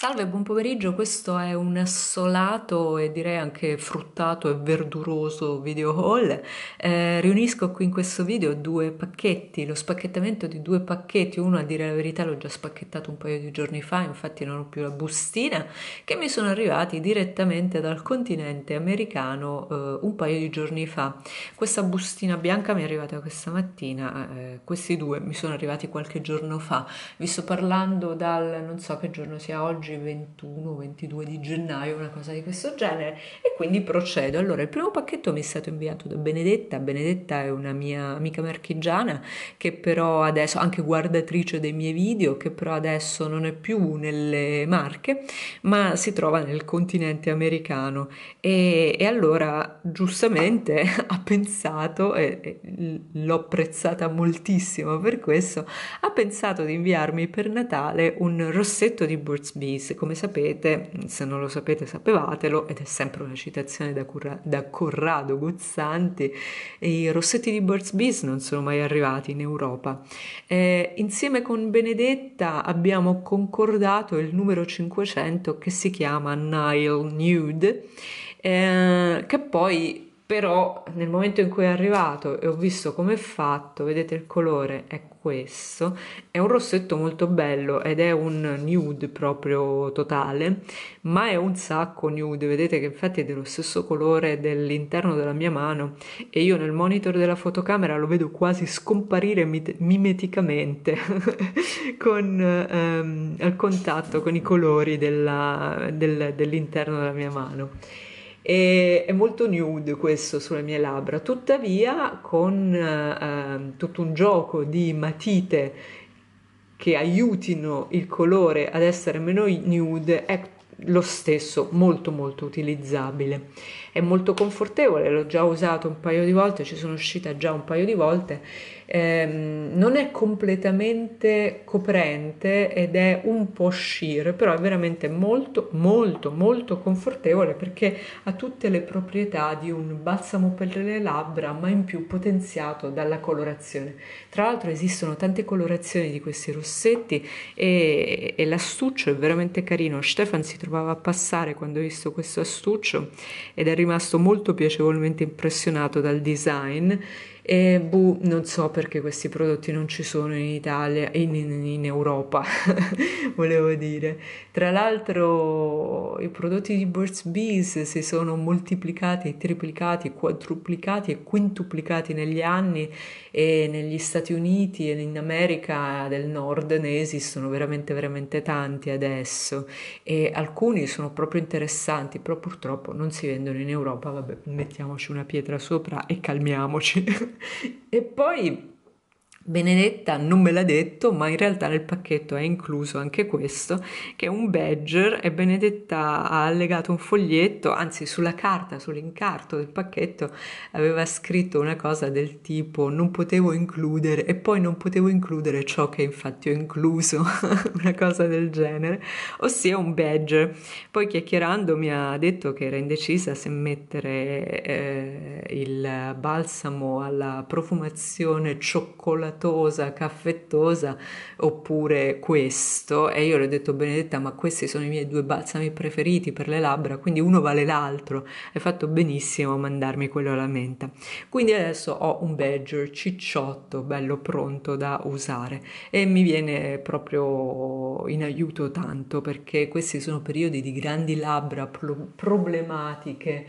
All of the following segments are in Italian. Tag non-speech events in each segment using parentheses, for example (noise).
Salve, buon pomeriggio, questo è un assolato e direi anche fruttato e verduroso video haul. Eh, riunisco qui in questo video due pacchetti, lo spacchettamento di due pacchetti, uno a dire la verità l'ho già spacchettato un paio di giorni fa, infatti non ho più la bustina, che mi sono arrivati direttamente dal continente americano eh, un paio di giorni fa. Questa bustina bianca mi è arrivata questa mattina, eh, questi due mi sono arrivati qualche giorno fa, vi sto parlando dal non so che giorno sia oggi oggi 21-22 di gennaio, una cosa di questo genere, e quindi procedo. Allora, il primo pacchetto mi è stato inviato da Benedetta, Benedetta è una mia amica marchigiana che però adesso, anche guardatrice dei miei video, che però adesso non è più nelle Marche, ma si trova nel continente americano e, e allora giustamente (laughs) ha pensato, e, e l'ho apprezzata moltissimo per questo, ha pensato di inviarmi per Natale un rossetto di Burt's Bees Davis. Come sapete, mm, se non lo sapete sapevatelo, ed è sempre una citazione da, Curra- da Corrado Guzzanti, i Rossetti di Burt's Bees non sono mai arrivati in Europa. Eh, insieme con Benedetta abbiamo concordato il numero 500 che si chiama Nile Nude, eh, che poi però nel momento in cui è arrivato e ho visto come è fatto, vedete il colore è questo, è un rossetto molto bello ed è un nude proprio totale, ma è un sacco nude, vedete che infatti è dello stesso colore dell'interno della mia mano e io nel monitor della fotocamera lo vedo quasi scomparire mimeticamente (laughs) con, ehm, al contatto con i colori della, del, dell'interno della mia mano e è molto nude questo sulle mie labbra, tuttavia con eh, tutto un gioco di matite che aiutino il colore ad essere meno nude, ecco lo stesso molto molto utilizzabile è molto confortevole l'ho già usato un paio di volte ci sono uscita già un paio di volte ehm, non è completamente coprente ed è un po' sheer però è veramente molto molto molto confortevole perché ha tutte le proprietà di un balsamo per le labbra ma in più potenziato dalla colorazione tra l'altro esistono tante colorazioni di questi rossetti e, e l'astuccio è veramente carino Stefan si trova trovava a passare quando ha visto questo astuccio ed è rimasto molto piacevolmente impressionato dal design e boh, non so perché questi prodotti non ci sono in Italia, in, in, in Europa, (laughs) volevo dire. Tra l'altro i prodotti di Burt's Bees si sono moltiplicati, triplicati, quadruplicati e quintuplicati negli anni e negli Stati Uniti e in America del Nord ne esistono veramente veramente tanti adesso e alcuni sono proprio interessanti, però purtroppo non si vendono in Europa, vabbè, mettiamoci una pietra sopra e calmiamoci. (laughs) (laughs) e poi Benedetta non me l'ha detto, ma in realtà nel pacchetto è incluso anche questo, che è un badger e Benedetta ha allegato un foglietto, anzi sulla carta, sull'incarto del pacchetto aveva scritto una cosa del tipo non potevo includere e poi non potevo includere ciò che infatti ho incluso, (laughs) una cosa del genere, ossia un badger. Poi chiacchierando mi ha detto che era indecisa se mettere eh, il balsamo alla profumazione cioccolatosa, caffettosa, oppure questo. E io le ho detto, Benedetta, ma questi sono i miei due balsami preferiti per le labbra, quindi uno vale l'altro. Hai fatto benissimo a mandarmi quello alla menta. Quindi adesso ho un badger cicciotto, bello pronto da usare e mi viene proprio in aiuto tanto perché questi sono periodi di grandi labbra pro- problematiche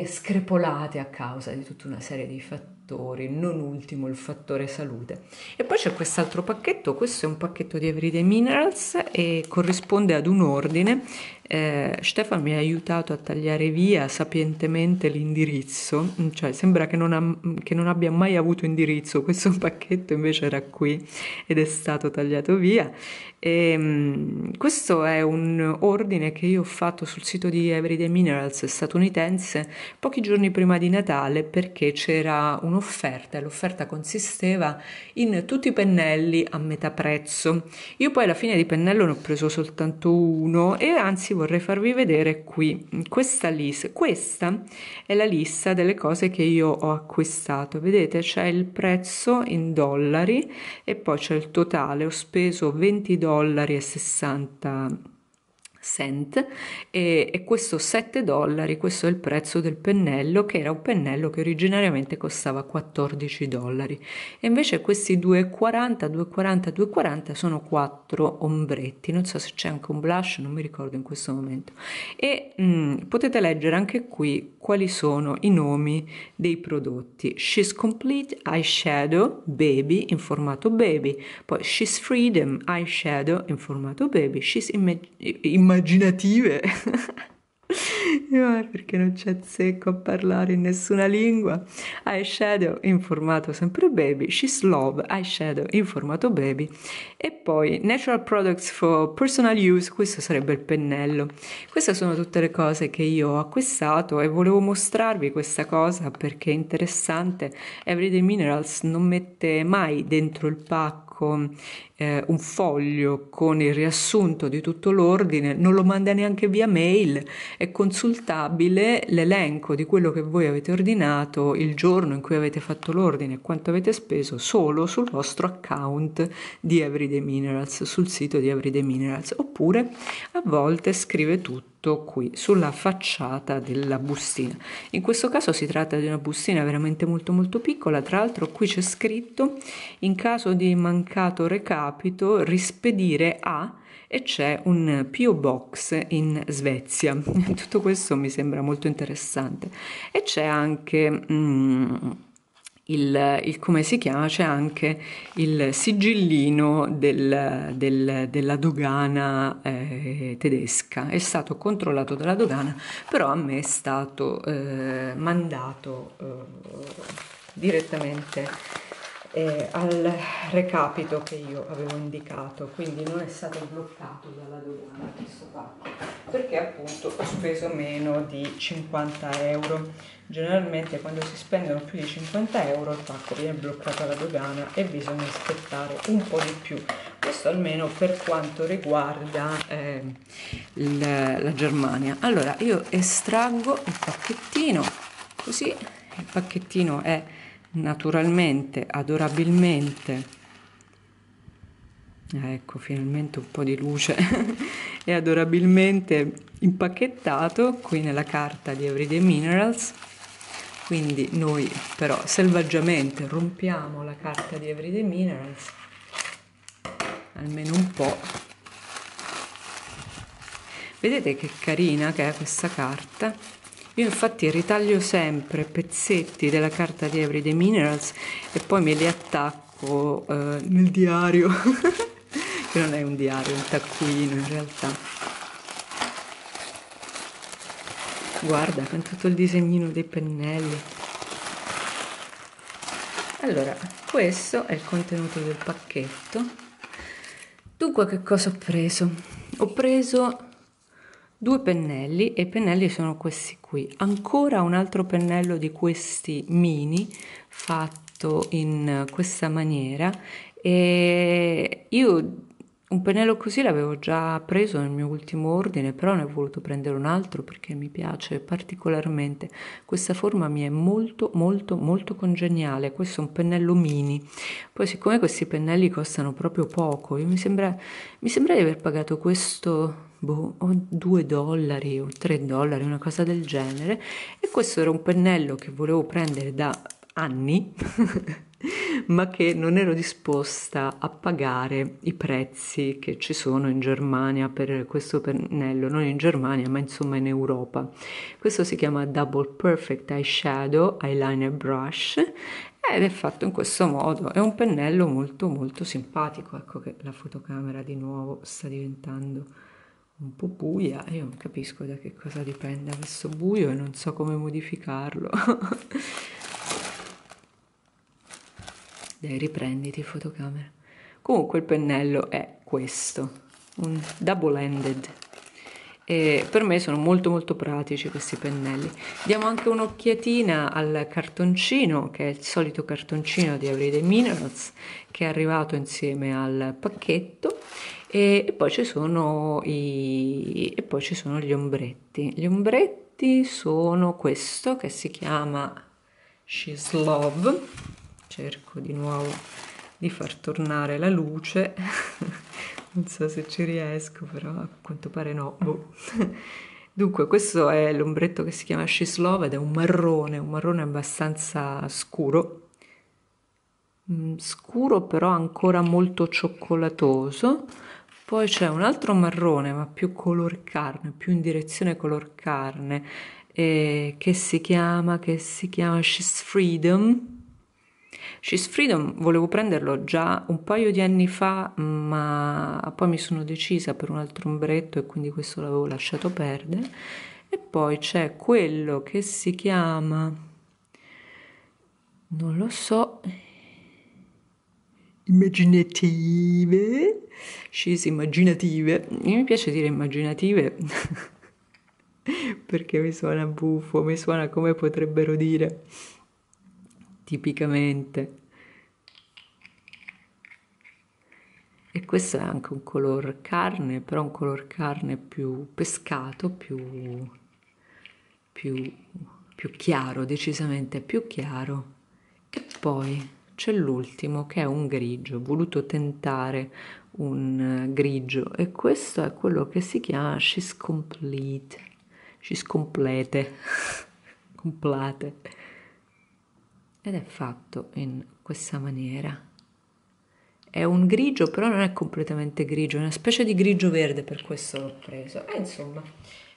eh, screpolate a causa di tutta una serie di fattori fattori, non ultimo il fattore salute. E poi c'è quest'altro pacchetto, questo è un pacchetto di Everyday Minerals e corrisponde ad un ordine. Eh, Stefano mi ha aiutato a tagliare via sapientemente l'indirizzo, cioè sembra che non, ha, che non abbia mai avuto indirizzo, questo (laughs) pacchetto invece era qui ed è stato tagliato via. E, ehm, questo è un ordine che io ho fatto sul sito di Everyday Minerals statunitense pochi giorni prima di Natale perché c'era un'offerta un'offerta e l'offerta consisteva in tutti i pennelli a metà prezzo. Io poi alla fine di pennello ne ho preso soltanto uno e anzi vorrei farvi vedere qui questa lista. Questa è la lista delle cose che io ho acquistato. Vedete c'è il prezzo in dollari e poi c'è il totale. Ho speso 20 dollari e 60 cent e, e questo 7 dollari, questo è il prezzo del pennello che era un pennello che originariamente costava 14 dollari e invece questi 2,40, 2,40, 2,40 sono 4 ombretti, non so se c'è anche un blush, non mi ricordo in questo momento e mh, mm, potete leggere anche qui quali sono i nomi dei prodotti She's Complete Eyeshadow Baby in formato baby, poi She's Freedom Eyeshadow in formato baby, She's Image immaginative. (laughs) Eh, perché non c'è secco a parlare in nessuna lingua. Eyeshadow in formato sempre baby, She's Love eyeshadow in formato baby e poi Natural Products for Personal Use, questo sarebbe il pennello. Queste sono tutte le cose che io ho acquistato e volevo mostrarvi questa cosa perché è interessante. Everyday Minerals non mette mai dentro il pacco tabacco, eh, un foglio con il riassunto di tutto l'ordine, non lo manda neanche via mail, è consultabile l'elenco di quello che voi avete ordinato il giorno in cui avete fatto l'ordine e quanto avete speso solo sul vostro account di Everyday Minerals, sul sito di Everyday Minerals, oppure a volte scrive tutto tutto qui, sulla facciata della bustina. In questo caso si tratta di una bustina veramente molto molto piccola, tra l'altro qui c'è scritto in caso di mancato recapito rispedire a e c'è un P.O. Box in Svezia. (laughs) Tutto questo mi sembra molto interessante. E c'è anche... Mm, il, il, come si chiama, c'è anche il sigillino del, del, della dogana eh, tedesca. È stato controllato dalla dogana, però a me è stato eh, mandato eh, direttamente eh, al recapito che io avevo indicato, quindi non è stato bloccato dalla dogana questo pacco, perché appunto ho speso meno di 50 euro. Generalmente quando si spendono più di 50 euro il pacco viene bloccato alla dogana e bisogna aspettare un po' di più. Questo almeno per quanto riguarda eh, il, la Germania. Allora io estraggo il pacchettino, così il pacchettino è naturalmente, adorabilmente. Ah, ecco, finalmente un po' di luce. e (laughs) adorabilmente impacchettato qui nella carta di Everyday Minerals. Quindi noi però selvaggiamente rompiamo la carta di Everyday Minerals, almeno un po'. Vedete che carina che è questa carta? Io infatti ritaglio sempre pezzetti della carta di Everyday Minerals e poi me li attacco eh, nel diario, (laughs) che non è un diario, è un taccuino in realtà. Guarda, con tutto il disegnino dei pennelli. Allora, questo è il contenuto del pacchetto. Dunque che cosa ho preso? Ho preso due pennelli e i pennelli sono questi qui ancora un altro pennello di questi mini fatto in questa maniera e io un pennello così l'avevo già preso nel mio ultimo ordine, però ne ho voluto prendere un altro perché mi piace particolarmente. Questa forma mi è molto molto molto congeniale, questo è un pennello mini. Poi siccome questi pennelli costano proprio poco, mi sembra, mi sembra di aver pagato questo boh, o 2 dollari o 3 dollari, una cosa del genere. E questo era un pennello che volevo prendere da anni. (laughs) ma che non ero disposta a pagare i prezzi che ci sono in Germania per questo pennello, non in Germania ma insomma in Europa. Questo si chiama Double Perfect Eyeshadow Eyeliner Brush ed è fatto in questo modo, è un pennello molto molto simpatico, ecco che la fotocamera di nuovo sta diventando un po' buia io non capisco da che cosa dipenda questo buio e non so come modificarlo (laughs) dai riprenditi fotocamera comunque il pennello è questo un double ended e per me sono molto molto pratici questi pennelli diamo anche un'occhiatina al cartoncino che è il solito cartoncino di Everyday Minerals che è arrivato insieme al pacchetto e, e, poi, ci i, e poi ci sono gli ombretti gli ombretti sono questo che si chiama She's Love cerco di nuovo di far tornare la luce (laughs) non so se ci riesco però a quanto pare no boh. (laughs) dunque questo è l'ombretto che si chiama Shislov ed è un marrone un marrone abbastanza scuro mm, scuro però ancora molto cioccolatoso poi c'è un altro marrone ma più color carne più in direzione color carne eh, che si chiama che si chiama She's Freedom She's Freedom volevo prenderlo già un paio di anni fa, ma poi mi sono decisa per un altro ombretto e quindi questo l'avevo lasciato perdere. E poi c'è quello che si chiama, non lo so, immaginative. She's immaginative. Mi piace dire immaginative (laughs) perché mi suona buffo, mi suona come potrebbero dire tipicamente. E questo è anche un color carne, però un color carne più pescato, più, più, più chiaro, decisamente più chiaro. E poi c'è l'ultimo che è un grigio, ho voluto tentare un eh, grigio e questo è quello che si chiama She's Complete, She's Complete, (laughs) complate ed è fatto in questa maniera. È un grigio, però non è completamente grigio, è una specie di grigio verde, per questo l'ho preso. E eh, insomma,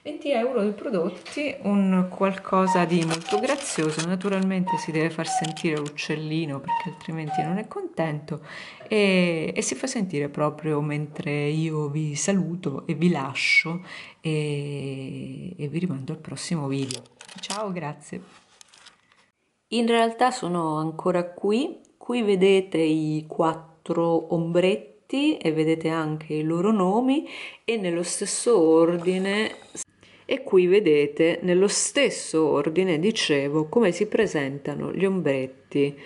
20 euro di prodotti, un qualcosa di molto grazioso, naturalmente si deve far sentire l'uccellino perché altrimenti non è contento e, e si fa sentire proprio mentre io vi saluto e vi lascio e, e vi rimando al prossimo video. Ciao, grazie. In realtà sono ancora qui, qui vedete i quattro ombretti e vedete anche i loro nomi e nello stesso ordine e qui vedete nello stesso ordine dicevo come si presentano gli ombretti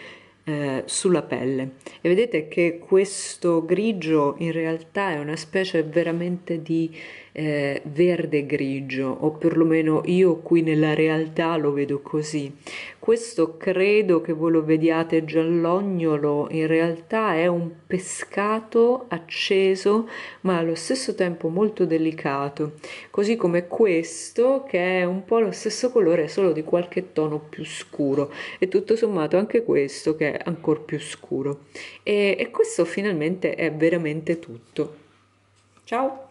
eh, sulla pelle e vedete che questo grigio in realtà è una specie veramente di eh, verde-grigio, o perlomeno io qui nella realtà lo vedo così. Questo credo che voi lo vediate giallognolo, in realtà è un pescato acceso, ma allo stesso tempo molto delicato, così come questo che è un po' lo stesso colore, solo di qualche tono più scuro, e tutto sommato anche questo che è ancora più scuro. e, e questo finalmente è veramente tutto. Ciao!